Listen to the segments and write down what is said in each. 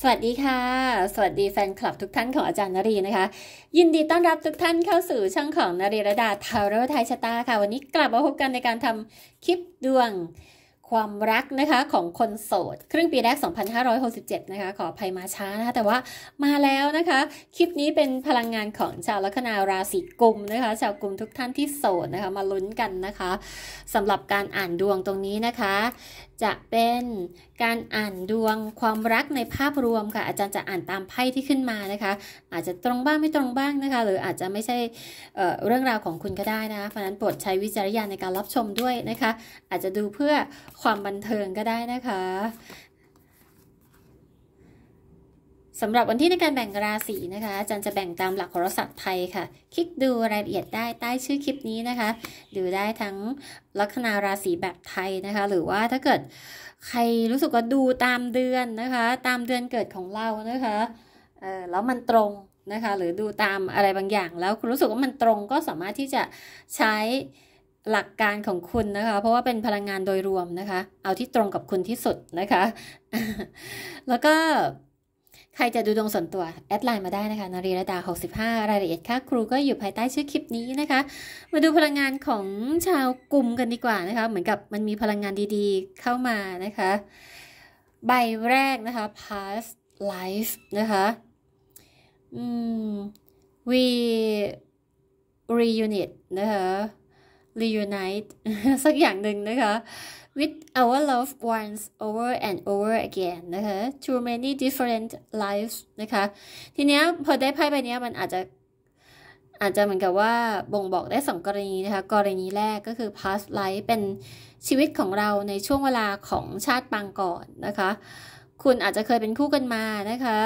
สวัสดีค่ะ สวัสดีแฟนคลับ ทุกท่านของอาจารย์นรีนะคะ ยินดีต้อนรับทุกท่านเข้าสู่ช่องของนรีระดาทาวโร์ไทยชะตา ค่ะวันนี้กลับมาพบกันในการทำคลิปดวงความรักนะคะของคนโสดครึ่งปีแรก2567นะคะขออภัยมาช้านะคะแต่ว่ามาแล้วนะคะ คลิปนี้เป็นพลังงานของชาวลัคนาราศีกุมนะคะ ชาวกุมทุกท่านที่โสดนะคะมาลุ้นกันนะคะสำหรับการอ่านดวงตรงนี้นะคะจะเป็นการอ่านดวงความรักในภาพรวมค่ะอาจารย์จะอ่านตามไพ่ที่ขึ้นมานะคะ อาจจะตรงบ้างไม่ตรงบ้างนะคะ หรืออาจจะไม่ใช่เเรื่องราวของคุณก็ได้นะคะเพราะนั้นโปรดใช้วิจารณญาณในการรับชมด้วยนะคะ อาจจะดูเพื่อความบันเทิงก็ได้นะคะสำหรับวันที่ในการแบ่งราศีนะคะอาจารย์จะแบ่งตามหลักโหราศาสตร์ไทยค่ะคลิกดูรายละเอียดได้ใต้ชื่อคลิปนี้นะคะดูได้ทั้งลัคนาราศีแบบไทยนะคะ หรือว่าถ้าเกิดใครรู้สึกว่าดูตามเดือนนะคะ ตามเดือนเกิดของเรานะคะแล้วมันตรงนะคะหรือดูตามอะไรบางอย่าง แล้วคุณรู้สึกว่ามันตรงก็สามารถที่จะใช้หลักการของคุณนะคะ เพราะว่าเป็นพลังงานโดยรวมนะคะ เอาที่ตรงกับคุณที่สุดนะคะ แล้วก็ใครจะดูดวงส่วนตัวแอดไลน์มาได้นะคะนารีระดา65 รายละเอียดค่าครูก็อยู่ภายใต้ชื่อคลิปนี้นะคะ มาดูพลังงานของชาวกลุ่มกันดีกว่านะคะ เหมือนกับมันมีพลังงานดีๆเข้ามานะคะ ใบแรกนะคะ past life นะคะ อืม we reunite นะคะ reunite สักอย่างหนึ่งนะคะ with our loved ones over and over again นะคะ too many different lives นะคะ ทีเนี้ยพอได้ไพ่ใบนี้มันอาจจะ อาจจะเหมือนกับว่าบ่งบอกได้สองกรณีนะคะ กรณีแรกก็คือ past life เป็นชีวิตของเราในช่วงเวลาของชาติปางก่อนนะคะ คุณอาจจะเคยเป็นคู่กันมานะคะ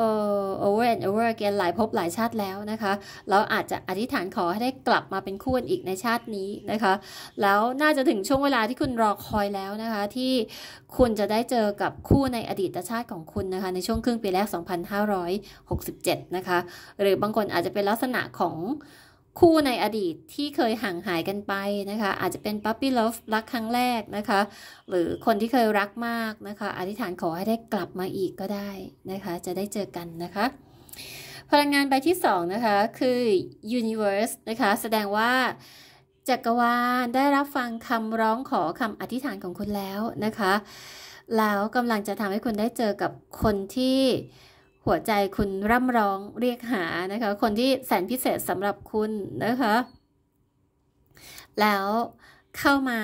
เออ over and over again หลายภพหลายชาติแล้วนะคะแล้วอาจจะอธิษฐานขอให้ได้กลับมาเป็นคู่กันอีกในชาตินี้นะคะ แล้วน่าจะถึงช่วงเวลาที่คุณรอคอยแล้วนะคะ ที่คุณจะได้เจอกับคู่ในอดีตชาติของคุณนะคะ ในช่วงครึ่งปีแรก 2567 นะคะ หรือบางคนอาจจะเป็นลักษณะของคู่ในอดีตที่เคยห่างหายกันไปนะคะอาจจะเป็น puppy love รักครั้งแรกนะคะหรือคนที่เคยรักมากนะคะอธิษฐานขอให้ได้กลับมาอีกก็ได้นะคะจะได้เจอกันนะคะพลังงานใบที่2นะคะคือ universe นะคะแสดงว่าจักรวาลได้รับฟังคำร้องขอคำอธิษฐานของคุณแล้วนะคะแล้วกำลังจะทำให้คุณได้เจอกับคนที่หัวใจคุณร่ำร้องเรียกหานะคะ คนที่แสนพิเศษสำหรับคุณนะคะ แล้วเข้ามา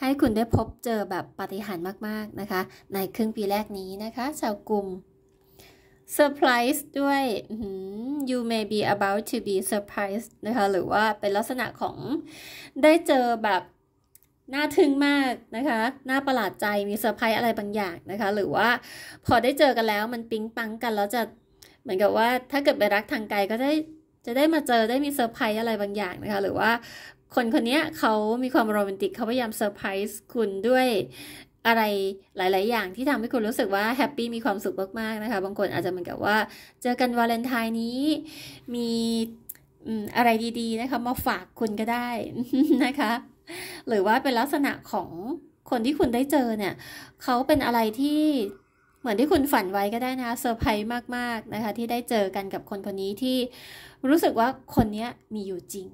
ให้คุณได้พบเจอแบบปฏิหารมาก ๆ นะคะ ในครึ่งปีแรกนี้นะคะ ชาวกลุ่มเซอร์ไพรส์ด้วย you may be about to be surprised นะคะ หรือว่าเป็นลักษณะของได้เจอแบบน่าทึ่งมากนะคะ น่าประหลาดใจ มีเซอร์ไพรส์อะไรบางอย่างนะคะ หรือว่าพอได้เจอกันแล้วมันปิ๊งปังกันแล้วจะเหมือนกับว่าถ้าเกิดไปรักทางไกล ก็ได้จะได้มาเจอได้มีเซอร์ไพรส์อะไรบางอย่างนะคะ หรือว่าคนคนนี้เขามีความโรแมนติกเขาพยายามเซอร์ไพรส์คุณด้วยอะไรหลาย ๆ อย่างที่ทำให้คุณรู้สึกว่าแฮปปี้มีความสุขมาก ๆ นะคะ บางคนอาจจะเหมือนกับว่า เจอกันวาเลนไทน์นี้มีอะไรดี ๆ นะคะมาฝากคุณก็ได้ นะคะหรือว่าเป็นลักษณะของคนที่คุณได้เจอเนี่ย เขาเป็นอะไรที่เหมือนที่คุณฝันไว้ก็ได้นะเซอร์ไพรส์มาก ๆนะคะ ที่ได้เจอกันกับคนคนนี้ที่รู้สึกว่าคนนี้มีอยู่จริง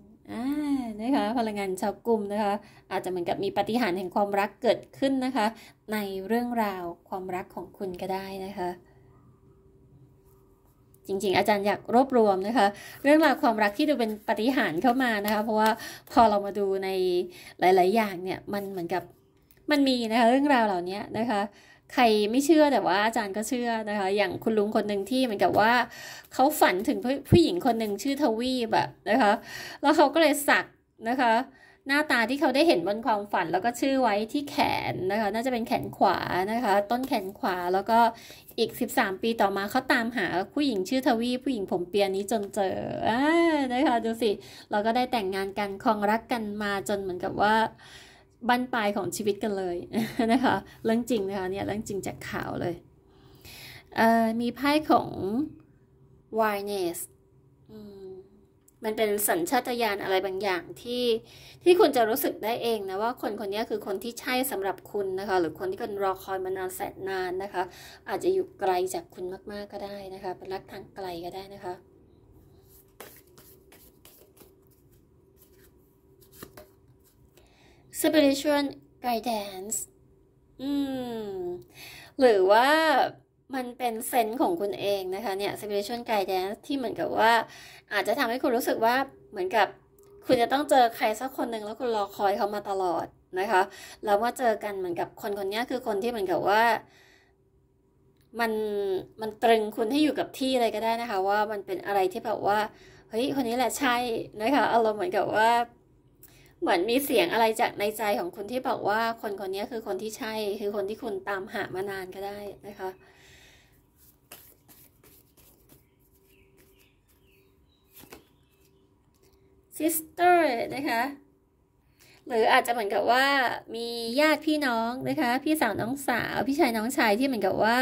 นะคะพลังงานชาวกลุ่มนะคะ อาจจะเหมือนกับมีปฏิหารแห่งความรักเกิดขึ้นนะคะ ในเรื่องราวความรักของคุณก็ได้นะคะจริงๆอาจารย์อยากรวบรวมนะคะเรื่องราวความรักที่ดูเป็นปฏิหารเข้ามานะคะเพราะว่าพอเรามาดูในหลายๆอย่างเนี่ยมันเหมือนกับมันมีนะคะ เรื่องราวเหล่านี้นะคะ ใครไม่เชื่อแต่ว่าอาจารย์ก็เชื่อนะคะ อย่างคุณลุงคนหนึ่งที่เหมือนกับว่า เขาฝันถึงผู้หญิงคนหนึ่งชื่อทวีแอะนะคะ แล้วเขาก็เลยสักนะคะหน้าตาที่เขาได้เห็นบนความฝันแล้วก็ชื่อไว้ที่แขนนะคะ น่าจะเป็นแขนขวานะคะ ต้นแขนขวาแล้วก็อีก 13 ปีต่อมาเขาตามหาผู้หญิงชื่อทวีผู้หญิงผมเปียนี้จนเจออนะคะดูสิเราก็ได้แต่งงานกันคลองรักกันมาจนเหมือนกับว่าบั้นปลายของชีวิตกันเลยนะคะเรื่องจริงนะคะเนี่ยเรื่องจริงจากข่าวเลยเอ่อมีไพ่ของ w i n e s s มันเป็นสัญชาตญาณอะไรบางอย่างที่ที่คุณจะรู้สึกได้เองนะว่าคนคนนี้คือคนที่ใช่สำหรับคุณนะคะหรือคนที่คุณรอคอยมานานแสนนานนะคะ อาจจะอยู่ไกลจากคุณมากๆก็ได้นะคะเป็นรักทางไกลก็ได้นะคะสเปริชวลไกด์แดน c ์อืมหรือว่ามันเป็นเซนส์ของคุณเองนะคะเนี่ยสเปริชวลไกด์แดนส์ที่เหมือนกับว่าอาจจะทำให้คุณรู้สึกว่าเหมือนกับคุณจะต้องเจอใครสักคนหนึ่งแล้วคุณรอคอยเขามาตลอดนะคะ แล้วว่าเจอกันเหมือนกับคนคนนี้คือคนที่เหมือนกับว่า มันมันตรึงคุณให้อยู่กับที่อะไรก็ได้นะคะ ว่ามันเป็นอะไรที่แบบว่าเฮ้ยคนนี้แหละใช่นะคะอารมณ์เหมือนกับว่า เหมือนมีเสียงอะไรจากในใจของคุณที่บอกว่า คนคนนี้คือคนที่ใช่ คือคนที่คุณตามหามานานก็ได้นะคะ sister นะคะ หรืออาจจะเหมือนกับว่ามีญาติพี่น้องนะคะ พี่สาวน้องสาว พี่ชายน้องชายที่เหมือนกับว่า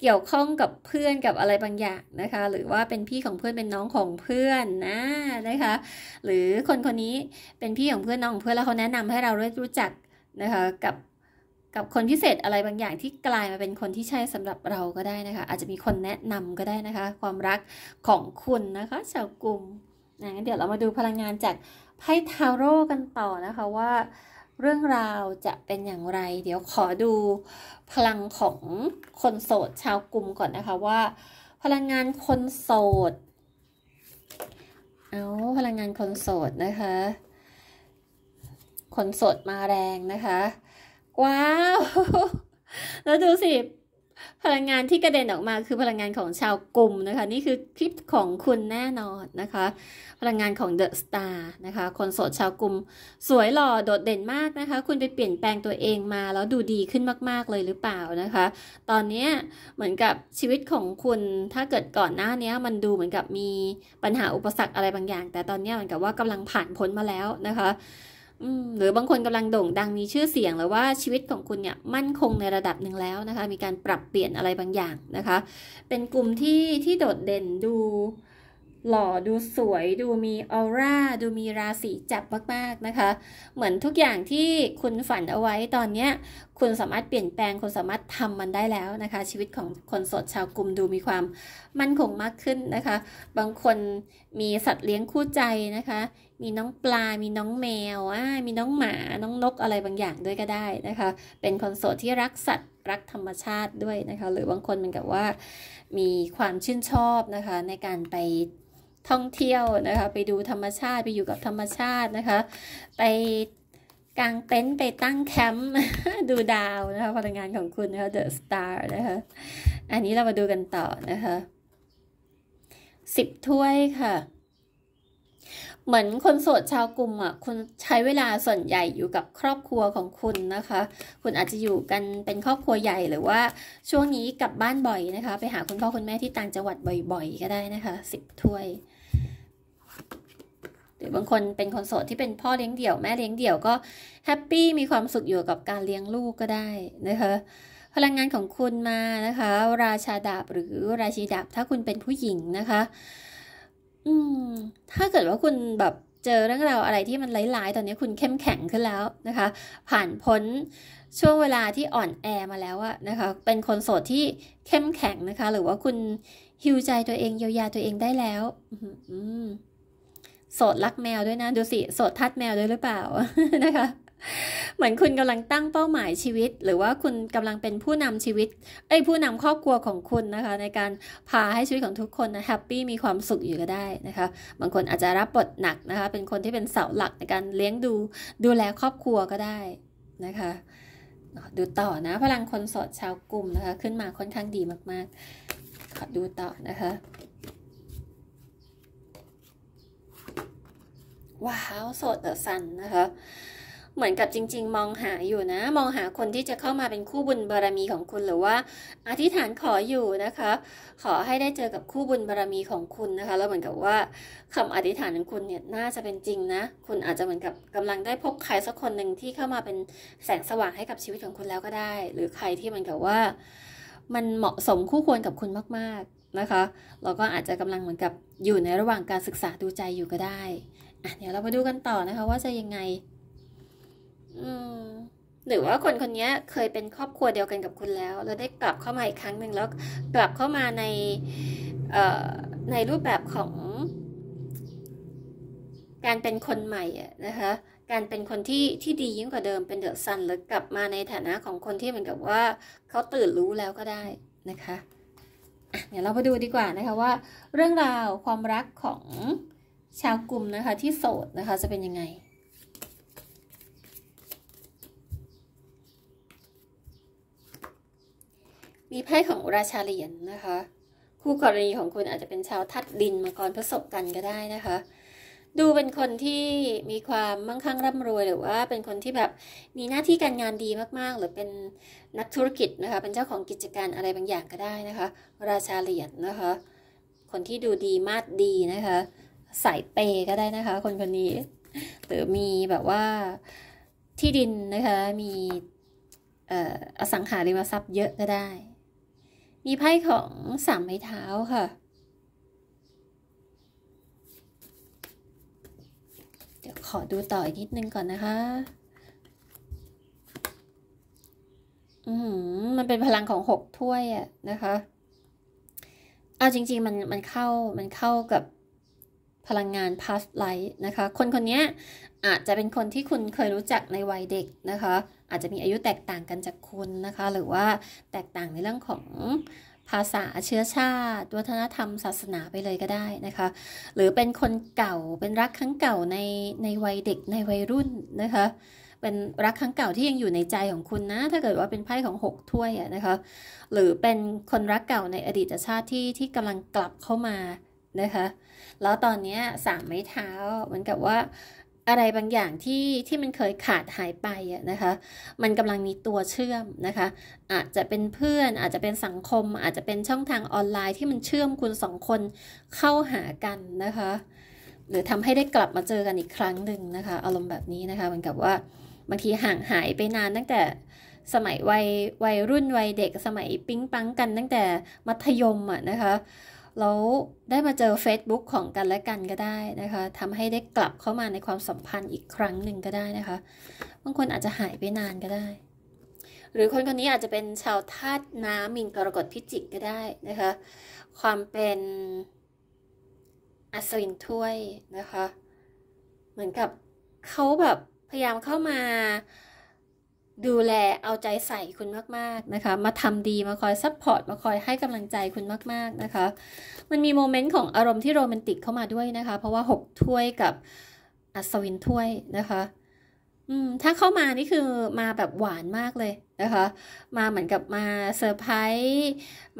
เกี่ยวข้องกับเพื่อนกับอะไรบางอย่างนะคะ หรือว่าเป็นพี่ของเพื่อนเป็นน้องของเพื่อนนะนะคะ หรือคนคนนี้เป็นพี่ของเพื่อน น้องของ เพื่อนแล้วเขาแนะนำให้เราได้รู้จักนะคะกับกับคนพิเศษอะไรบางอย่างที่กลายมาเป็นคนที่ใช่สำหรับเราก็ได้นะคะ อาจจะมีคนแนะนำก็ได้นะคะ ความรักของคุณนะคะชาวกลุ่มนะเดี๋ยวเรามาดูพลังงานจากไพ่ทาโร่กันต่อนะคะว่าเรื่องราวจะเป็นอย่างไร เดี๋ยวขอดูพลังของคนโสดชาวกลุ่มก่อนนะคะ ว่า พลังงานคนโสดเอาพลังงานคนโสดนะคะ คนโสดมาแรงนะคะ ว้าวแล้วดูสิพลังงานที่กระเด็นออกมาคือพลังงานของชาวกลุ่มนะคะ นี่คือคลิปของคุณแน่นอนนะคะ พลังงานของเดอะสตาร์นะคะ คนโสดชาวกลุ่มสวยหล่อโดดเด่นมากนะคะ คุณไปเปลี่ยนแปลงตัวเองมาแล้วดูดีขึ้นมาก ๆ เลยหรือเปล่านะคะ ตอนนี้เหมือนกับชีวิตของคุณถ้าเกิดก่อนหน้านี้มันดูเหมือนกับมีปัญหาอุปสรรคอะไรบางอย่าง แต่ตอนนี้เหมือนกับว่ากำลังผ่านพ้นมาแล้วนะคะหรือบางคนกำลังโด่งดังมีชื่อเสียงหรืวว่าชีวิตของคุณเนี่ยมั่นคงในระดับหนึ่งแล้วนะคะ มีการปรับเปลี่ยนอะไรบางอย่างนะคะ เป็นกลุ่มที่ที่โดดเด่นดูหล่อดูสวยดูมีออร่าดูมีราศีจับมากๆนะคะ เหมือนทุกอย่างที่คุณฝันเอาไว้ตอนเนี้ยคุณสามารถเปลี่ยนแปลง คุณสามารถทำมันได้แล้วนะคะ ชีวิตของคนโสดชาวกลุ่มดูมีความมั่นคงมากขึ้นนะคะ บางคนมีสัตว์เลี้ยงคู่ใจนะคะ มีน้องปลา มีน้องแมวมีน้องหมาน้องนกอะไรบางอย่างด้วยก็ได้นะคะ เป็นคนโสดที่รักสัตว์รักธรรมชาติด้วยนะคะหรือบางคนเหมือนกับว่ามีความชื่นชอบนะคะ ในการไปท่องเที่ยวนะคะไปดูธรรมชาติไปอยู่กับธรรมชาตินะคะไปกางเต็นท์ไปตั้งแคมป์ดูดาวนะคะพลังงานของคุณนะคะ The Star นะคะ อันนี้เรามาดูกันต่อนะคะสิบถ้วยค่ะ เหมือนคนโสดชาวกลุ่มอ่ะคุณใช้เวลาส่วนใหญ่อยู่กับครอบครัวของคุณนะคะ คุณอาจจะอยู่กันเป็นครอบครัวใหญ่หรือว่าช่วงนี้กลับบ้านบ่อยนะคะ ไปหาคุณพ่อ คุณแม่ที่ต่างจังหวัดบ่อยๆ ก็ได้นะคะสิบถ้วยรือบางคนเป็นคนโสดที่เป็นพ่อเลี้ยงเดี่ยว แม่เลี้ยงเดี่ยวก็แฮปปี้มีความสุขอยู่กับการเลี้ยงลูกก็ได้นะคะพลังงานของคุณมานะคะ ราชาดาบหรือราชีดาบถ้าคุณเป็นผู้หญิงนะคะ อืม ถ้าเกิดว่าคุณแบบเจอเรื่องราวอะไรที่มันร้ายๆ ตอนนี้คุณเข้มแข็งขึ้นแล้วนะคะ ผ่านพ้นช่วงเวลาที่อ่อนแอมาแล้วอะนะคะ เป็นคนโสดที่เข้มแข็งนะคะ หรือว่าคุณฮิวใจตัวเองเยียวยาตัวเองได้แล้วอืมโสดรักแมวด้วยนะ ดูสิโสดทัดแมวด้วยหรือเปล่านะคะเหมือนคุณกำลังตั้งเป้าหมายชีวิต หรือว่าคุณกำลังเป็นผู้นำชีวิตไอ้ผู้นำครอบครัวของคุณนะคะ ในการพาให้ชีวิตของทุกคนนะแฮปปี้มีความสุขอยู่ก็ได้นะคะบางคนอาจจะรับบทหนักนะคะ เป็นคนที่เป็นเสาหลักในการเลี้ยงดูดูแลครอบครัวก็ได้นะคะ ดูต่อนะ พลังคนสดชาวกลุ่มนะคะ ขึ้นมาค่อนข้างดีมากๆขอดูต่อนะคะว้าวโสดเดอะซันนะคะ เหมือนกับจริง ๆ มองหาอยู่นะ มองหาคนที่จะเข้ามาเป็นคู่บุญบารรมีของคุณ หรือว่า อธิษฐานขออยู่นะคะ ขอให้ได้เจอกับคู่บุญบารรมีของคุณนะคะ แล้วเหมือนกับว่าคำอธิษฐานของคุณเนี่ยน่าจะเป็นจริงนะ คุณอาจจะเหมือนกับกำลังได้พบใคร สักคนหนึ่งที่เข้ามาเป็นแสงสว่างให้กับชีวิตของคุณแล้วก็ได้ หรือใครที่มันกับว่า มันเหมาะสมคู่ควรกับคุณมาก ๆนะคะเราก็อาจจะกำลังเหมือนกับอยู่ในระหว่างการศึกษาดูใจอยู่ก็ได้อ่ะเดี๋ยวเรามาดูกันต่อนะคะ ว่าจะยังไงอืมหรือว่าคนคนนี้เคยเป็นครอบครัวเดียวกันกับคุณแล้วแล้วได้กลับเข้ามาอีกครั้งหนึ่งแล้วกลับเข้ามาในในรูปแบบของการเป็นคนใหม่นะคะ การเป็นคนที่ที่ดียิ่งกว่าเดิมเป็นเดอะซันหรือกลับมาในฐานะของคนที่เหมือนกับว่าเขาตื่นรู้แล้วก็ได้นะคะเดี๋ยวเราไปดูดีกว่านะคะว่า เรื่องราวความรักของชาวกลุ่มนะคะที่โสดนะคะจะเป็นยังไง มีไพ่ของราชาเหรียญนนะคะ คู่กรณีของคุณอาจจะเป็นชาวทัดดินมังอรผสมกันก็ได้นะคะ ดูเป็นคนที่มีความมั่งคั่งร่ำรวยหรือว่าเป็นคนที่แบบมีหน้าที่การงานดีมากๆ หรือเป็นนักธุรกิจนะคะเป็นเจ้าของกิจการอะไรบางอย่างก็ได้นะคะ ราชาเหรียญนนะคะ คนที่ดูดีมากดีนะคะสายเปก็ได้นะคะ คนคนนี้หรือมีแบบว่าที่ดินนะคะ มีอสังหาริมทรัพย์เยอะก็ได้ มีไพ่ของสามไม้เท้าค่ะ เดี๋ยวขอดูต่ออีกนิดนึงก่อนนะคะ อืมมันเป็นพลังของหกถ้วยอะนะคะเอาจริง ๆ มันมันเข้ามันเข้ากับพลังงาน past life นะคะ คนคนนี้อาจจะเป็นคนที่คุณเคยรู้จักในวัยเด็กนะคะ อาจจะมีอายุแตกต่างกันจากคุณนะคะ หรือว่าแตกต่างในเรื่องของภาษาเชื้อชาติวัฒนธรรม ศาสนาไปเลยก็ได้นะคะ หรือเป็นคนเก่า เป็นรักครั้งเก่าในในวัยเด็กในวัยรุ่นนะคะ เป็นรักครั้งเก่าที่ยังอยู่ในใจของคุณนะ ถ้าเกิดว่าเป็นไพ่ของ6ถ้วยนะคะ หรือเป็นคนรักเก่าในอดีตชาติที่ที่กำลังกลับเข้ามานะคะแล้วตอนนี้สามไม้เท้าเหมือนกับว่าอะไรบางอย่างที่ที่มันเคยขาดหายไปนะคะ มันกำลังมีตัวเชื่อมนะคะ อาจจะเป็นเพื่อนอาจจะเป็นสังคมอาจจะเป็นช่องทางออนไลน์ที่มันเชื่อมคุณสองคนเข้าหากันนะคะ หรือทำให้ได้กลับมาเจอกันอีกครั้งหนึ่งนะคะ อารมณ์แบบนี้นะคะเหมือนกับว่าบางทีห่างหายไปนานตั้งแต่สมัยวัยวัยรุ่นวัยเด็กสมัยปิ๊งปังกันตั้งแต่มัธยมอ่ะนะคะแล้วได้มาเจอ Facebook ของกันและกันก็ได้นะคะทำให้ได้กลับเข้ามาในความสัมพันธ์อีกครั้งหนึ่งก็ได้นะคะ บางคนอาจจะหายไปนานก็ได้ หรือคนคนนี้อาจจะเป็นชาวธาตุน้ำมินกรกฎพิจิกก็ได้นะคะ ความเป็นอัศวินถ้วยนะคะ เหมือนกับเขาแบบพยายามเข้ามาดูแลเอาใจใส่คุณมากๆนะคะมาทำดีมาคอยซัพพอร์ตมาคอยให้กำลังใจคุณมากๆนะคะมันมีโมเมนต์ของอารมณ์ที่โรแมนติกเข้ามาด้วยนะคะ เพราะว่า6ถ้วยกับอัศวินถ้วยนะคะ อืม ถ้าเข้ามานี่คือมาแบบหวานมากเลยนะคะ มาเหมือนกับมาเซอร์ไพรส์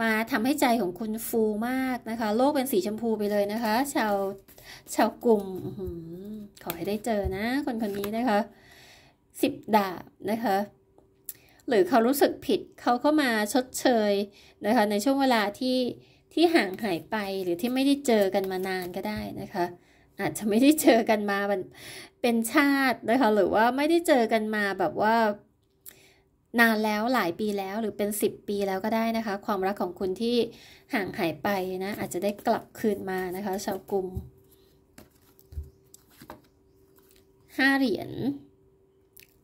มาทำให้ใจของคุณฟูมากนะคะ โลกเป็นสีชมพูไปเลยนะคะชาวชาวกลุ่มขอให้ได้เจอนะ คนคนนี้นะคะสิบดาบ นะคะ หรือเขารู้สึกผิด เขาก็มาชดเชยนะคะในช่วงเวลาที่ที่ห่างหายไปหรือที่ไม่ได้เจอกันมานานก็ได้นะคะ อาจจะไม่ได้เจอกันมาเป็นชาตินะคะหรือว่าไม่ได้เจอกันมาแบบว่า นานแล้วหลายปีแล้ว หรือเป็น 10 ปีแล้วก็ได้นะคะ ความรักของคุณที่ห่างหายไปนะอาจจะได้กลับคืนมานะคะชาวกลุ่มห้าเหรียญ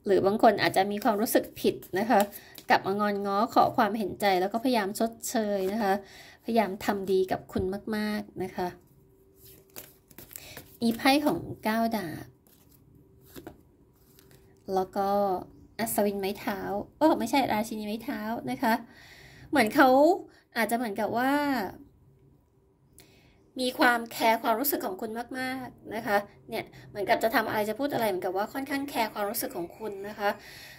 หรือบางคนอาจจะมีความรู้สึกผิดนะคะกลับมางอนง้อขอความเห็นใจแล้วก็พยายามชดเชยนะคะ พยายามทำดีกับคุณมาก ๆ นะคะ อีไพ่ของก้าวดาบแล้วก็อัศวินไม้เท้าเออไม่ใช่ราชินีไม้เท้านะคะ เหมือนเขาอาจจะเหมือนกับว่ามีความแคร์ความรู้สึกของคุณมาก ๆ นะคะ เนี่ย เหมือนกับจะทำอะไรจะพูดอะไรเหมือนกับว่าค่อนข้างแคร์ความรู้สึกของคุณนะคะ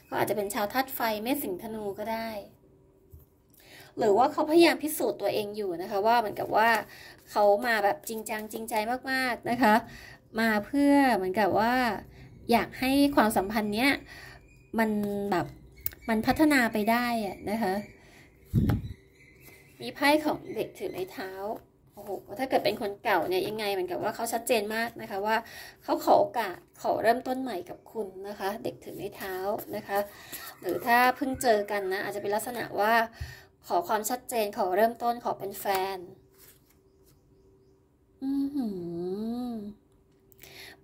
ก็อาจจะเป็นชาวธาตุไฟเมษสิงธนูก็ได้ หรือว่าเขาพยายามพิสูจน์ตัวเองอยู่นะคะว่าเหมือนกับว่าเขามาแบบจริงจัง จริงใจมากๆนะคะ มาเพื่อเหมือนกับว่าอยากให้ความสัมพันธ์เนี้ยมันแบบมันพัฒนาไปได้อะนะคะ มีไพ่ของเด็กถือไม้เท้าโอ้โห ถ้าเกิดเป็นคนเก่าเนี่ยยังไง เหมือนกับว่าเขาชัดเจนมากนะคะว่าเขาขอโอกาสขอเริ่มต้นใหม่กับคุณนะคะ เด็กถือไม้เท้านะคะ หรือถ้าเพิ่งเจอกันนะอาจจะเป็นลักษณะว่า ขอความชัดเจนขอเริ่มต้นขอเป็นแฟนอืม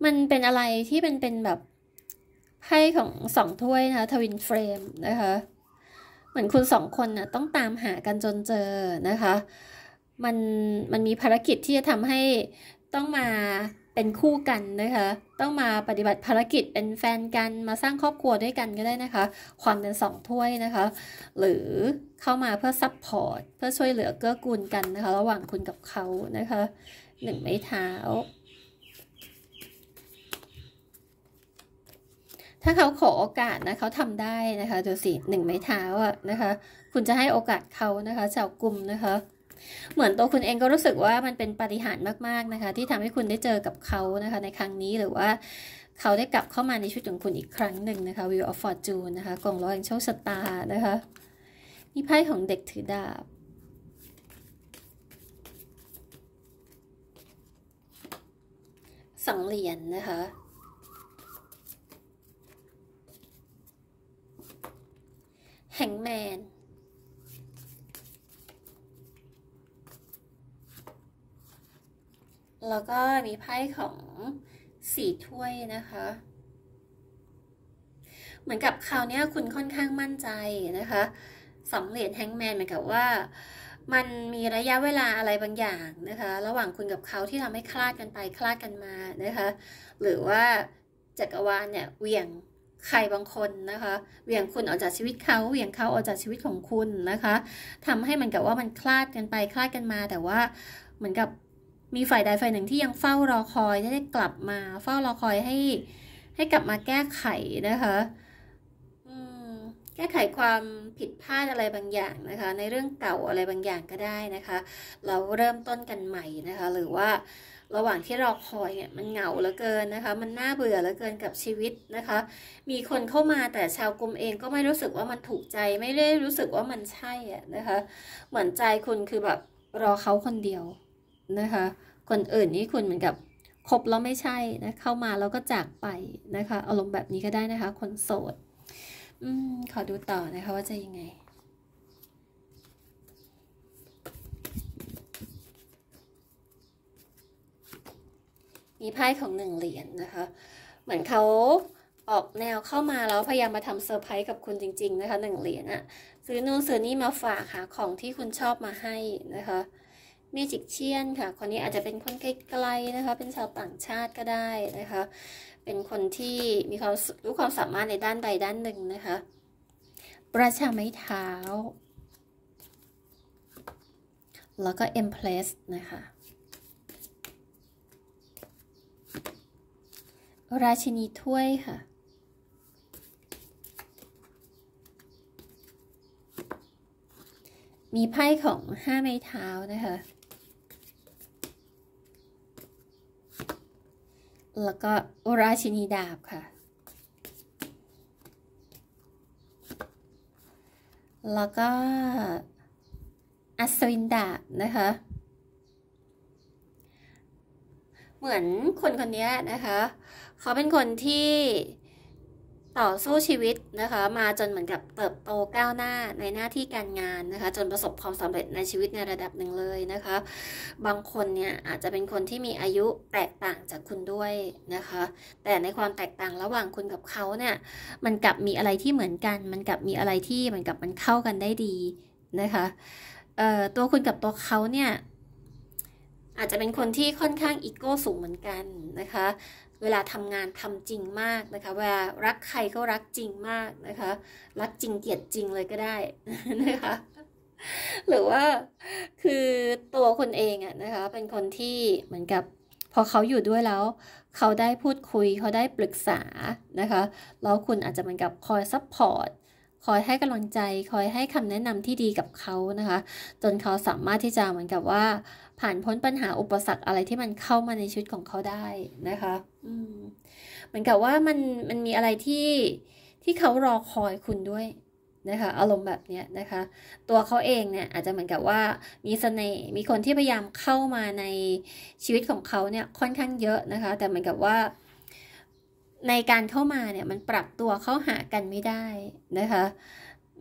มันเป็นอะไรที่เป็นเป็นแบบไพ่ของสองถ้วยนะทวินเฟรมนะคะเหมือนคุณสองคนนะ่ะต้องตามหากันจนเจอนะคะมันมันมีภารกิจที่จะทำให้ต้องมาเป็นคู่กันนะคะ ต้องมาปฏิบัติภารกิจเป็นแฟนกันมาสร้างครอบครัวด้วยกันก็ได้นะคะ ความเป็นสองถ้วยนะคะ หรือเข้ามาเพื่อซับพอร์ตเพื่อช่วยเหลือเกื้อกูลกันนะคะ ระหว่างคุณกับเขานะคะหนึ่งไม้เท้า ถ้าเขาขอโอกาสนะเขาทำได้นะคะดูสิหนึ่งไม้เท้าอะนะคะ คุณจะให้โอกาสเขานะคะ เจ้ากลุ่มนะคะเหมือนตัวคุณเองก็รู้สึกว่ามันเป็นปฏิหารมาก ๆ นะคะ ที่ทำให้คุณได้เจอกับเขานะคะในครั้งนี้หรือว่าเขาได้กลับเข้ามาในชีวิตของคุณอีกครั้งหนึ่งนะคะ w ิวอ l of Fortune นะคะกล่องร้อแห่งโชคชะตานะคะ มีไพ่ของเด็กถือดาบสังเหรียญนนะคะแฮงแมนแล้วก็มีไพ่ของสี่ถ้วยนะคะ เหมือนกับคราวนี้คุณค่อนข้างมั่นใจนะคะสองเหรียญแฮงแมนเหมือนกับว่ามันมีระยะเวลาอะไรบางอย่างนะคะ ระหว่างคุณกับเขาที่ทำให้คลาดกันไปคลาดกันมานะคะ หรือว่าจักรวาลเนี่ยเหวี่ยงใครบางคนนะคะ เหวี่ยงคุณออกจากชีวิตเขาเหวี่ยงเขาออกจากชีวิตของคุณนะคะ ทำให้มันกับว่ามันคลาดกันไปคลาดกันมาแต่ว่าเหมือนกับมีฝ่ายใดฝ่ายหนึ่งที่ยังเฝ้ารอคอยได้กลับมา เฝ้ารอคอยให้ ให้กลับมาแก้ไขนะคะแก้ไขความผิดพลาดอะไรบางอย่างนะคะ ในเรื่องเก่าอะไรบางอย่างก็ได้นะคะ เราเริ่มต้นกันใหม่นะคะ หรือว่าระหว่างที่รอคอยเนี่ยมันเหงาเหลือเกินนะคะ มันน่าเบื่อเหลือเกินกับชีวิตนะคะ มีคนเข้ามาแต่ชาวกลุ่มเองก็ไม่รู้สึกว่ามันถูกใจไม่ได้รู้สึกว่ามันใช่อะนะคะ เหมือนใจคุณคือแบบรอเขาคนเดียวนะคะคนอื่นนี่คุณเหมือนกับคบแล้วไม่ใช่นะ เข้ามาแล้วก็จากไปนะคะ อารมณ์แบบนี้ก็ได้นะคะ คนโสดอืม ขอดูต่อนะคะว่าจะยังไง มีไพ่ของหนึ่งเหรียญนนะคะ เหมือนเขาออกแนวเข้ามาแล้วพยายามมาทำเซอร์ไพรส์กับคุณจริง ๆ นะคะหนึ่งเหรียญอะซื้อนู่นซื้อนี่มาฝากหาของที่คุณชอบมาให้นะคะมจิกเชียนค่ะ คนนี้อาจจะเป็นคนไกลๆนะคะ เป็นชาวต่างชาติก็ได้นะคะ เป็นคนที่มีความรู้ความสามารถในด้านใดด้านหนึ่งนะคะ ประชาไม้เท้า แล้วก็เอ็มเพลสนะคะ ราชินีถ้วยค่ะ มีไพ่ของห้าไม้เท้านะคะแล้วก็ราชินีดาบค่ะ แล้วก็อัศวินดาบนะคะ เหมือนคนคนนี้นะคะ เขาเป็นคนที่ต่อสู้ชีวิตนะคะมาจนเหมือนกับเติบโตก้าวหน้าในหน้าที่การงานนะคะ จนประสบความสำเร็จในชีวิตในระดับหนึ่งเลยนะคะ บางคนเนี่ยอาจจะเป็นคนที่มีอายุแตกต่างจากคุณด้วยนะคะ แต่ในความแตกต่างระหว่างคุณกับเขาเนี่ยมันกลับมีอะไรที่เหมือนกันมันกลับมีอะไรที่มันกลับมันเข้ากันได้ดีนะคะตัวคุณกับตัวเขาเนี่ยอาจจะเป็นคนที่ค่อนข้างอีโก้สูงเหมือนกันนะคะเวลาทำงานทำจริงมากนะคะเวลารักใครก็รักจริงมากนะคะ รักจริงเกลียดจริงเลยก็ได้นะคะหรือว่าคือตัวคนเองอะนะคะเป็นคนที่เหมือนกับพอเขาอยู่ด้วยแล้ว เขาได้พูดคุยเขาได้ปรึกษานะคะ แล้วคุณอาจจะเหมือนกับคอยซัพพอร์ตคอยให้กำลังใจ คอยให้คำแนะนำที่ดีกับเขานะคะ จนเขาสามารถที่จะเหมือนกับว่า ผ่านพ้นปัญหาอุปสรรคอะไรที่มันเข้ามาในชีวิตของเขาได้นะคะ อืมเหมือนกับว่ามันมันมีอะไรที่ที่เขารอคอยคุณด้วยนะคะ อารมณ์แบบนี้นะคะ ตัวเขาเองเนี่ยอาจจะเหมือนกับว่า มีสเสน่ห์มีคนที่พยายามเข้ามาในชีวิตของเขาเนี่ย ค่อนข้างเยอะนะคะ แต่เหมือนกับว่าในการเข้ามาเนี่ยมันปรับตัวเข้าหากันไม่ได้นะคะ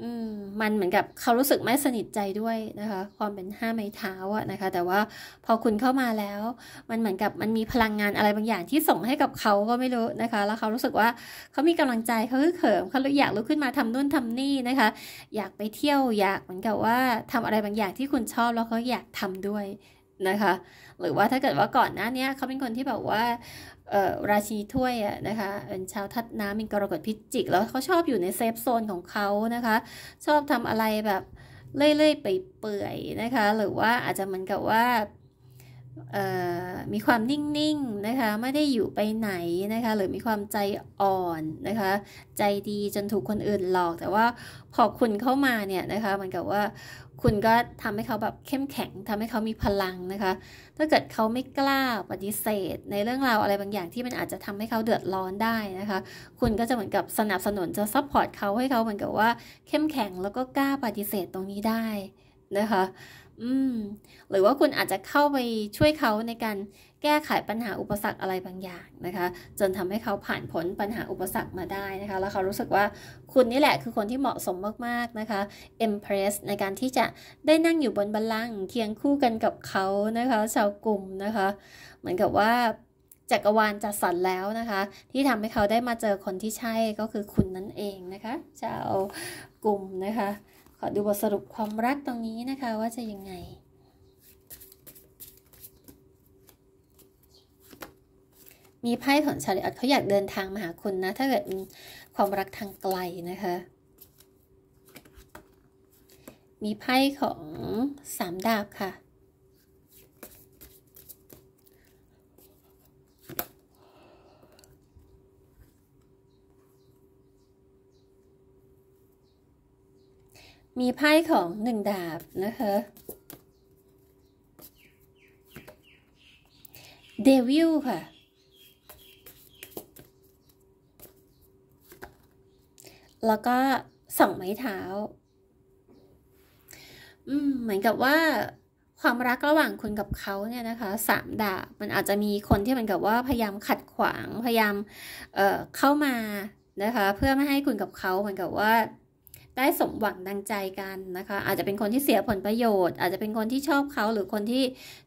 อืมมันเหมือนกับเขารู้สึกไม่สนิทใจด้วยนะคะ ความเป็นห้าไม้เท้าอะนะคะ แต่ว่าพอคุณเข้ามาแล้ว มันเหมือนกับมันมีพลังงานอะไรบางอย่างที่ส่งให้กับเขาก็ไม่รู้นะคะ แล้วเขารู้สึกว่าเขามีกำลังใจเขาเขิมเขาอยากลุกขึ้นมาทำนู่นทำนี่นะคะ อยากไปเที่ยว อยากเหมือนกับว่าทำอะไรบางอย่างที่คุณชอบแล้วเขาอยากทำด้วยนะคะ หรือว่าถ้าเกิดว่าก่อนหน้านี้เขาเป็นคนที่แบบว่าราชีถ้วยอะนะคะ เป็นชาวทัดน้ำมีกรกฎพิจิกแล้วเขาชอบอยู่ในเซฟโซนของเขานะคะ ชอบทำอะไรแบบ เล่ยๆไปเปื่อยนะคะ หรือว่าอาจจะเหมือนกับว่ามีความนิ่ง ๆ นะคะ ไม่ได้อยู่ไปไหนนะคะ หรือมีความใจอ่อนนะคะ ใจดี จนถูกคนอื่นหลอก แต่ว่าพอคุณเข้ามาเนี่ยนะคะมันกับว่าคุณก็ทำให้เขาแบบเข้มแข็งทำให้เขามีพลังนะคะ ถ้าเกิดเขาไม่กล้าปฏิเสธในเรื่องราวอะไรบางอย่างที่มันอาจจะทำให้เขาเดือดร้อนได้นะคะคุณก็จะเหมือนกับสนับสนุนจะซัพพอร์ตเขาให้เขาเหมือนกับว่าเข้มแข็งแล้วก็กล้าปฏิเสธตรงนี้ได้นะคะอืมหรือว่าคุณอาจจะเข้าไปช่วยเขาในการแก้ไขปัญหาอุปสรรคอะไรบางอย่างนะคะ จนทำให้เขาผ่านพ้นปัญหาอุปสรรคมาได้นะคะ แล้วเขารู้สึกว่าคุณนี่แหละคือคนที่เหมาะสมมากๆนะคะ i อ p มเพรสในการที่จะได้นั่งอยู่บนบัลลังก์เคียงคู่กันกับเขานะคะ ชาวกลุ่มนะคะ เหมือนกับว่า จักรวาลจัดสรรแล้วนะคะ ที่ทำให้เขาได้มาเจอคนที่ใช่ก็คือคุณนั่นเองนะคะ ชาวกลุ่มนะคะขอดูบทสรุปความรักตรงนี้นะคะว่าจะยังไง มีไพ่ถอนชาลิอัตเขาอยากเดินทางมาหาคุณนะถ้าเกิดความรักทางไกลนะคะ มีไพ่ของสามดาบค่ะมีไพ่ของหนึ่งดาบ นะคะ เดวิลค่ะ แล้วก็สองไม้เท้า อืมเหมือนกับว่าความรักระหว่างคุณกับเขาเนี่ยนะคะสามดาบมันอาจจะมีคนที่เหมือนกับว่าพยายามขัดขวางพยายาม เออ่เข้ามานะคะ เพื่อไม่ให้คุณกับเขาเหมือนกับว่าได้สมหวังดังใจกันนะคะอาจจะเป็นคนที่เสียผลประโยชน์ อาจจะเป็นคนที่ชอบเขาหรือคนที่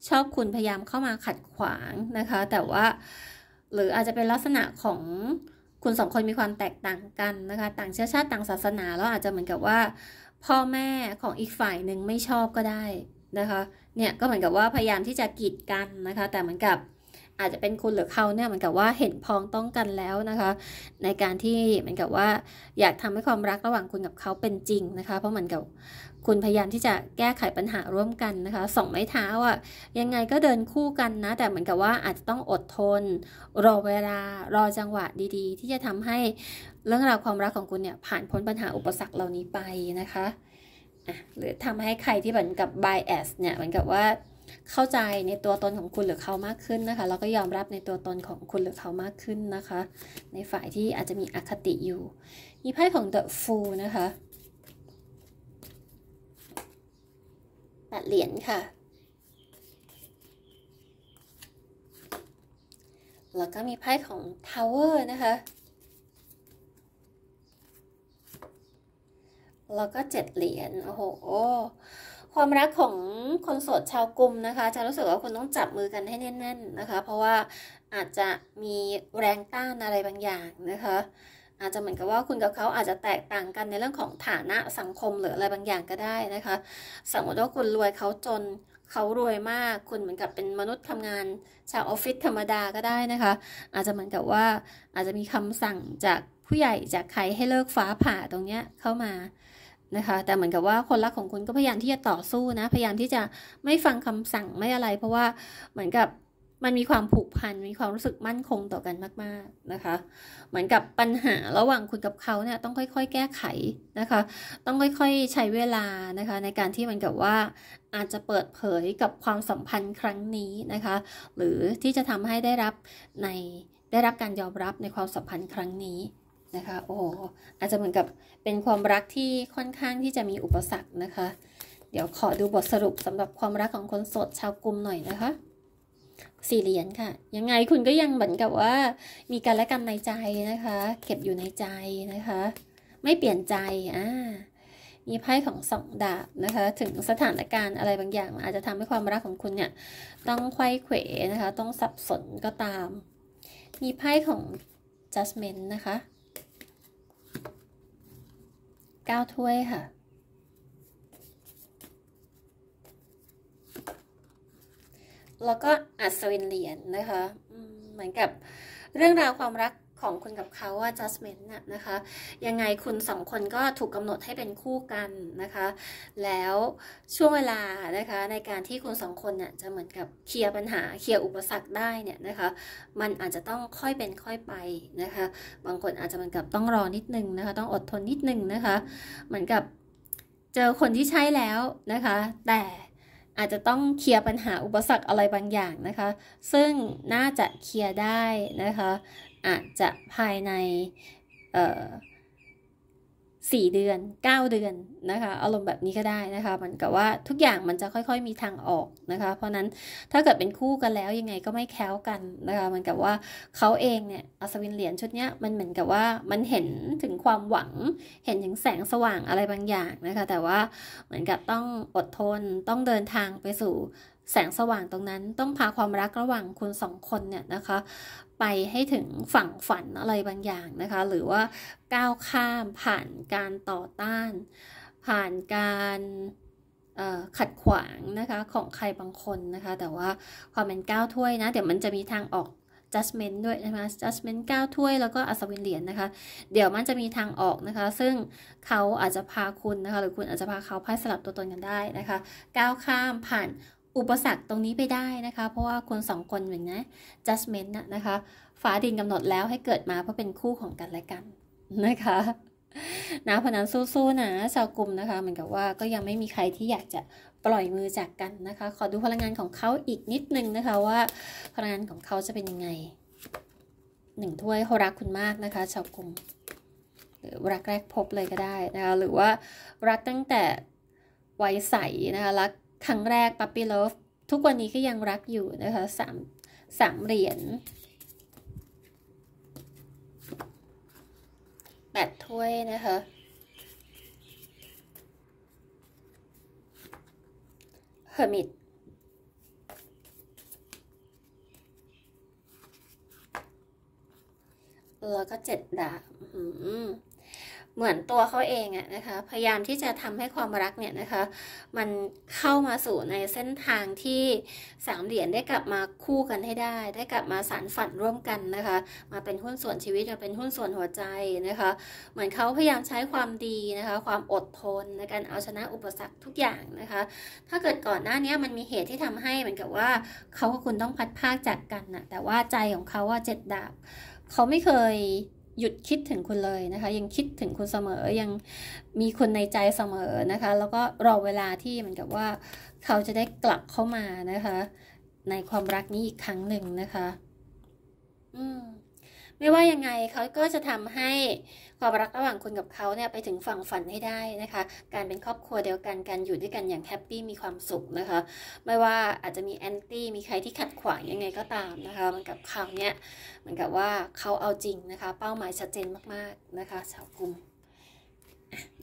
ชอบคุณพยายามเข้ามาขัดขวางนะคะ แต่ว่าหรืออาจจะเป็นลักษณะของคุณสองคนมีความแตกต่างกันนะคะ ต่างเชื้อชาติต่างศาสนาแล้วอาจจะเหมือนกับว่า พ่อแม่ของอีกฝ่ายหนึ่งไม่ชอบก็ได้นะคะเนี่ยก็เหมือนกับว่าพยายามที่จะกีดกันนะคะ แต่เหมือนกับอาจจะเป็นคุณหรือเขาเนี่ยเหมือนกับว่าเห็นพ้องต้องกันแล้วนะคะ ในการที่เหมือนกับว่าอยากทำให้ความรักระหว่างคุณกับเขาเป็นจริงนะคะเพราะเหมือนกับคุณพยายามที่จะแก้ไขปัญหาร่วมกันนะคะสองไม้เท้าอ่ะยังไงก็เดินคู่กันนะ แต่เหมือนกับว่าอาจจะต้องอดทนรอเวลา รอจังหวะดีๆ ที่จะทำให้เรื่องราวความรักของคุณเนี่ยผ่านพ้นปัญหาอุปสรรคเหล่านี้ไปนะคะหรือทำให้ใครที่เหมือนกับ bias เนี่ยเหมือนกับว่าเข้าใจในตัวตนของคุณหรือเขามากขึ้นนะคะแล้วก็ยอมรับในตัวตนของคุณหรือเขามากขึ้นนะคะ ในฝ่ายที่อาจจะมีอคติอยู่ มีไพ่ของ The Fool นะคะแปดเหรียญค่ะ แล้วก็มีไพ่ของ Tower นะคะ แล้วก็เจ็ดเหรียญโอ้โหความรักของคนโสดชาวกลุ่มนะคะ จะรู้สึกว่าคุณต้องจับมือกันให้แน่น ๆนะคะ เพราะว่าอาจจะมีแรงต้านอะไรบางอย่างนะคะ อาจจะเหมือนกับว่าคุณกับเขาอาจจะแตกต่างกันในเรื่องของฐานะสังคมหรืออะไรบางอย่างก็ได้นะคะสมมติว่าคุณรวยเขาจนเขารวยมากคุณเหมือนกับเป็นมนุษย์ทำงานชาวออฟฟิศธรรมดาก็ได้นะคะ อาจจะเหมือนกับว่าอาจจะมีคำสั่งจากผู้ใหญ่จากใครให้เลิกฟ้าผ่าตรงเนี้ยเข้ามานะคะแต่เหมือนกับว่า คนรักของคุณก็พยายามที่จะต่อสู้นะ พยายามที่จะไม่ฟังคำสั่งไม่อะไร เพราะว่าเหมือนกับมันมีความผูกพันมีความรู้สึกมั่นคงต่อกันมาก ๆ นะคะ เหมือนกับปัญหาระหว่างคุณกับเขาเนี่ยต้องค่อยๆ แก้ไขนะคะ ต้องค่อยๆ ใช้เวลานะคะ ในการที่มันกับว่า อาจจะเปิดเผยกับความสัมพันธ์ครั้งนี้นะคะ หรือที่จะทำให้ได้รับในได้รับการยอมรับในความสัมพันธ์ครั้งนี้นะคะ โอ้ อาจจะเหมือนกับเป็นความรักที่ค่อนข้างที่จะมีอุปสรรคนะคะ เดี๋ยวขอดูบทสรุปสำหรับความรักของคนโสดชาวกลุ่มหน่อยนะคะ สี่เหรียญค่ะ ยังไงคุณก็ยังเหมือนกับว่ามีกันและกันในใจนะคะ เก็บอยู่ในใจนะคะ ไม่เปลี่ยนใจ อ่า มีไพ่ของสองดาบนะคะ ถึงสถานการณ์อะไรบางอย่าง อาจจะทำให้ความรักของคุณเนี่ยต้องควยเขวนะคะ ต้องสับสนก็ตาม มีไพ่ของ judgment นะคะเก้าถ้วยค่ะ แล้วก็อัศวินเหรียญนนะคะ เหมือนกับเรื่องราวความรักของคุณกับเขาว่า adjustment น่ะนะคะยังไงคุณสองคนก็ถูกกำหนดให้เป็นคู่กันนะคะ แล้ว ช่วงเวลานะคะในการที่คุณสองคนเนี่ยจะเหมือนกับเคลียร์ปัญหาเคลียร์อุปสรรคได้เนี่ยนะคะ มันอาจจะต้องค่อยเป็นค่อยไปนะคะบางคนอาจจะเหมือนกับต้องรอนิดนึงนะคะต้องอดทนนิดนึงนะคะ เหมือนกับเจอคนที่ใช่แล้วนะคะ แต่อาจจะต้องเคลียร์ปัญหาอุปสรรคอะไรบางอย่างนะคะ ซึ่งน่าจะเคลียร์ได้นะคะอาจจะภายในสี่เดือน 9 เดือนนะคะอารมณ์แบบนี้ก็ได้นะคะมันกับว่าทุกอย่างมันจะค่อยๆมีทางออกนะคะ เพราะนั้นถ้าเกิดเป็นคู่กันแล้วยังไงก็ไม่แคล้วกัน นะคะมันกับว่าเขาเองเนี่ยอัศวินเหรียญชุดเนี้ยมันเหมือนกับว่ามันเห็นถึงความหวังเห็นถึงแสงสว่างอะไรบางอย่างนะคะแต่ว่าเหมือนกับต้องอดทนต้องเดินทางไปสู่แสงสว่างตรงนั้นต้องพาความรักระหว่างคุณสองคนเนี่ยนะคะไปให้ถึงฝั่งฝันอะไรบางอย่าง นะคะหรือว่าก้าวข้ามผ่านการต่อต้าน ผ่านการขัดขวางนะคะของใครบางคนนะคะแต่ว่าความเป็นก้าวถ้วยนะเดี๋ยวมันจะมีทางออก Judgment ด้วยนะคะ Judgment ก้าวถ้วย แล้วก็อัศวินเหรียญนนะคะ เดี๋ยวมันจะมีทางออกนะคะซึ่งเขาอาจจะพาคุณนะคะหรือคุณอาจจะพาเขาพายสลับตัวตนกันได้นะคะก้าวข้ามผ่านอุปสรรคตรงนี้ไปได้นะคะเพราะว่าคนสองคนเหมือนนะ judgment นะคะฟ้าดินกำหนดแล้วให้เกิดมาเพราะเป็นคู่ของกันและกันนะคะนะเพราะนั้นสู้ๆนะชาวกลุ่มนะคะ เหมือนกับว่าก็ยังไม่มีใครที่อยากจะปล่อยมือจากกันนะคะขอดูพลังงานของเขาอีกนิดนึงนะคะ ว่าพลังงานของเขาจะเป็นยังไงหนึ่งถ้วยเขารักคุณมากนะคะชาวกลุ่มหรือรักแรกพบเลยก็ได้นะคะหรือว่ารักตั้งแต่วัยใสนะคะรักครั้งแรก Puppy Love ทุกวันนี้ก็ยังรักอยู่นะคะสามสามเหรียญแปดถ้วยนะคะเฮอร์มิตแล้วก็เจ็ดดาบเหมือนตัวเขาเองอะนะคะ พยายามที่จะทำให้ความรักเนี่ยนะคะ มันเข้ามาสู่ในเส้นทางที่สามเหรียญได้กลับมาคู่กันให้ได้ ได้กลับมาสารฝันร่วมกันนะคะ มาเป็นหุ้นส่วนชีวิตมาเป็นหุ้นส่วนหัวใจนะคะ เหมือนเขาพยายามใช้ความดีนะคะ ความอดทนในการเอาชนะอุปสรรคทุกอย่างนะคะ ถ้าเกิดก่อนหน้านี้มันมีเหตุที่ทำให้เหมือนกับว่าเขากับคุณต้องพัดภาคจากกันนะแต่ว่าใจของเขาว่าเจ็ดดาบเขาไม่เคยหยุดคิดถึงคุณเลยนะคะ ยังคิดถึงคุณเสมอยังมีคุณในใจเสมอนะคะ แล้วก็รอเวลาที่เหมือนกับว่า เขาจะได้กลับเข้ามานะคะ ในความรักนี้อีกครั้งหนึ่งนะคะอืมไม่ว่ายังไงเขาก็จะทำให้ความรักระหว่างคุณกับเขาเนี่ยไปถึงฝั่งฝันให้ได้นะคะ การเป็นครอบครัวเดียวกัน การอยู่ด้วยกันอย่างแฮปปี้มีความสุขนะคะ ไม่ว่าอาจจะมีแอนตี้มีใครที่ขัดขวางยังไงก็ตามนะคะ มันกับขราวเนี้ยเหมือนกับว่าเขาเอาจริงนะคะ เป้าหมายชัดเจนมากๆนะคะ ชาวกลุ่ม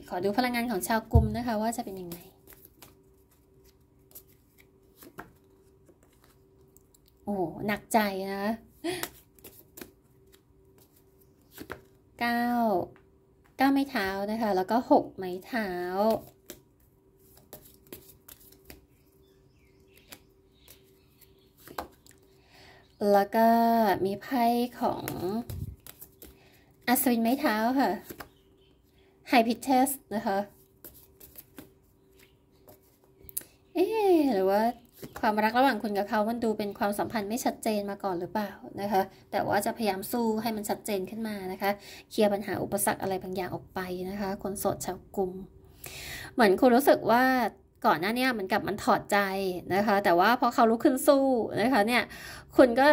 ขอดูพลังงานของชาวกลุ่มนะคะว่าจะเป็นยังไง โอ้ หนักใจนะ9 9ไม้เท้านะคะ แล้วก็ 6 ไม้เท้า แล้วก็มีไพ่ของอัศวินไม้เท้าค่ะ ไฮพิเทสนะคะความรักระหว่างคุณกับเขามันดูเป็นความสัมพันธ์ไม่ชัดเจนมาก่อนหรือเปล่านะคะ แต่ว่าจะพยายามสู้ให้มันชัดเจนขึ้นมานะคะเคลียร์ปัญหาอุปสรรคอะไรบางอย่างออกไปนะคะ คนโสดชาวกลุ่มเหมือนคุณรู้สึกว่าก่อนหน้านี้มันกับมันถอดใจนะคะ แต่ว่าพอเขาลุกขึ้นสู้นะคะเนี่ยคุณก็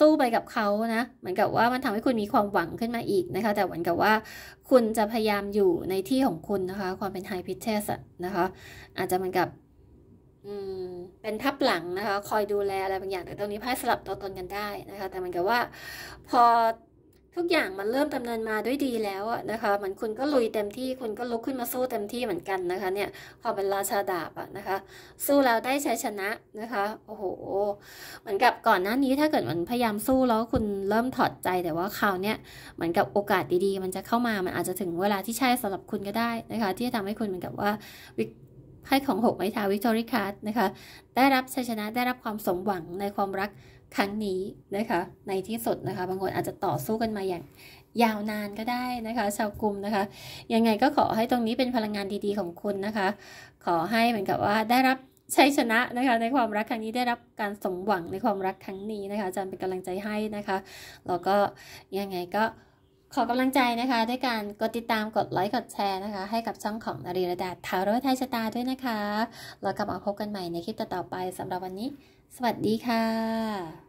สู้ไปกับเขานะเหมือนกับว่ามันทำให้คุณมีความหวังขึ้นมาอีกนะคะ แต่เหมือนกับว่าคุณจะพยายามอยู่ในที่ของคุณนะคะ ความเป็นไฮพิเทสนะคะอาจจะเหมือนกับเป็นทับหลังนะคะคอยดูแลอะไรบางอย่างแต่ตรงนี้ไพ่สลับตัวตนกันได้นะคะ แต่มันกับว่าพอทุกอย่างมันเริ่มดำาเนินมาด้วยดีแล้วนะคะเหมือนคุณก็ลุยเต็มที่คุณก็ลุกขึ้นมาสู้เต็มที่เหมือนกันนะคะเนี่ยพอเป็นราชาดาบอะนะคะ สู้แล้วได้ชัยชนะนะคะโอ้โห เหมือนกับก่อนหน้านี้ถ้าเกิดมันพยายามสู้แล้วคุณเริ่มถอดใจแต่ว่าคราวเนี้ยเหมือนกับโอกาสดีๆ มันจะเข้ามามันอาจจะถึงเวลาที่ใช่สำหรับคุณก็ได้นะคะ ที่จะทำให้คุณเหมือนกับว่าวิไพ่ของ 6 ไม้ทาวิกตอริคัสนะคะ ได้รับชัยชนะ ได้รับความสมหวังในความรักครั้งนี้นะคะ ในที่สุดนะคะ บางคนอาจจะต่อสู้กันมาอย่างยาวนานก็ได้นะคะชาวกลุ่มนะคะ ยังไงก็ขอให้ตรงนี้เป็นพลังงานดีๆของคุณนะคะ ขอให้เหมือนกับว่าได้รับชัยชนะนะคะ ในความรักครั้งนี้ได้รับการสมหวังในความรักครั้งนี้นะคะ อาจารย์เป็นกำลังใจให้นะคะ แล้วก็ยังไงก็ขอกำลังใจนะคะด้วยการกดติดตามกดไลค์กดแชร์นะคะ ให้กับช่องของนารีระดาทาโร่ไทยชะตาด้วยนะคะ แล้วกลับมาพบกันใหม่ในคลิปต่อๆไปสำหรับวันนี้ สวัสดีค่ะ